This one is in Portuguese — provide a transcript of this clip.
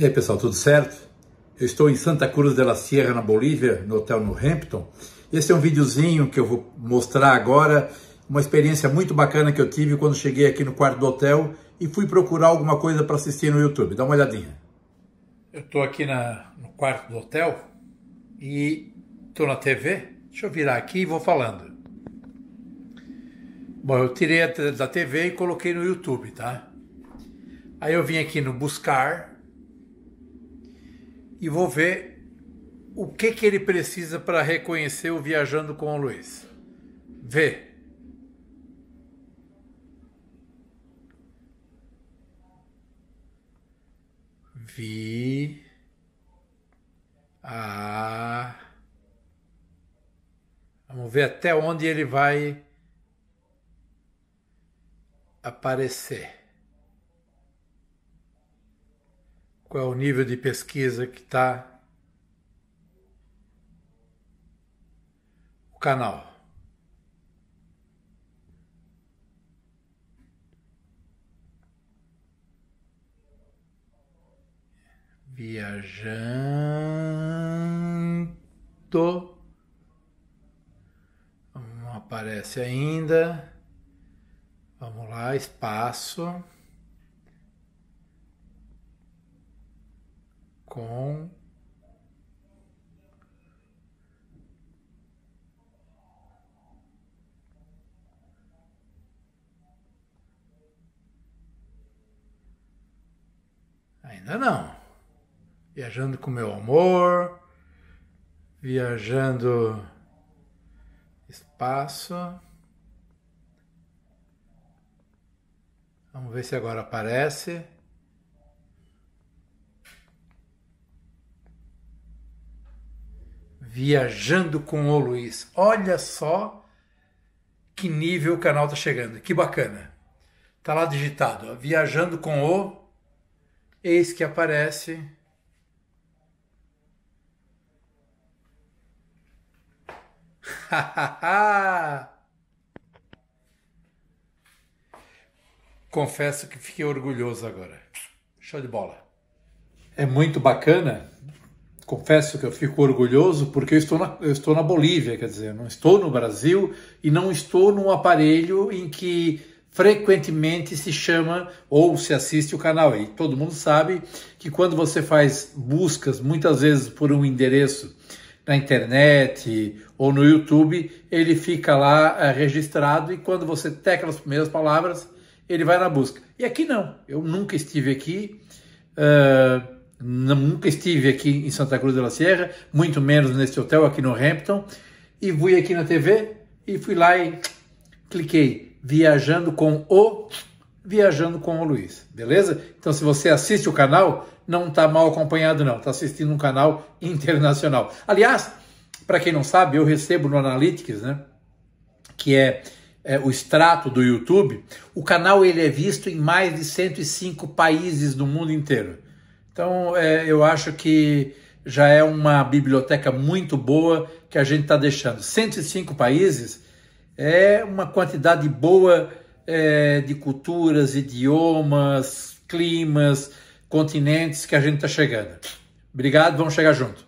E aí pessoal, tudo certo? Eu estou em Santa Cruz de la Sierra, na Bolívia, no hotel no Hampton. Esse é um videozinho que eu vou mostrar agora, uma experiência muito bacana que eu tive quando cheguei aqui no quarto do hotel e fui procurar alguma coisa para assistir no YouTube. Dá uma olhadinha. Eu estou aqui na, no quarto do hotel e estou na TV. Deixa eu virar aqui e vou falando. Bom, eu tirei da TV e coloquei no YouTube, tá? Aí eu vim aqui no buscar e vou ver o que, que ele precisa para reconhecer o Viajando com o Luiz. Vê. Vi a ah. Vamos ver até onde ele vai aparecer. qual é o nível de pesquisa que está o canal. Viajando. Não aparece ainda. Vamos lá, espaço. com Ainda não. Viajando com meu amor, viajando espaço. Vamos ver se agora aparece. Viajando com o Luiz. Olha só que nível o canal tá chegando. Que bacana. Tá lá digitado, ó, Viajando com o. Eis que aparece. Confesso que fiquei orgulhoso agora. Show de bola. É muito bacana confesso que eu fico orgulhoso porque eu estou, na, eu estou na Bolívia, quer dizer, não estou no Brasil e não estou num aparelho em que frequentemente se chama ou se assiste o canal. E todo mundo sabe que quando você faz buscas, muitas vezes por um endereço na internet ou no YouTube, ele fica lá eh, registrado e quando você tecla as primeiras palavras, ele vai na busca. E aqui não, eu nunca estive aqui. Uh, Nunca estive aqui em Santa Cruz de la Sierra, muito menos nesse hotel aqui no Hampton. E fui aqui na TV e fui lá e cliquei Viajando com o Viajando com o Luiz, beleza? Então se você assiste o canal, não está mal acompanhado não, está assistindo um canal internacional. Aliás, para quem não sabe, eu recebo no Analytics, né, que é, é o extrato do YouTube, o canal ele é visto em mais de 105 países do mundo inteiro. Então, é, eu acho que já é uma biblioteca muito boa que a gente está deixando. 105 países é uma quantidade boa é, de culturas, idiomas, climas, continentes que a gente está chegando. Obrigado, vamos chegar junto.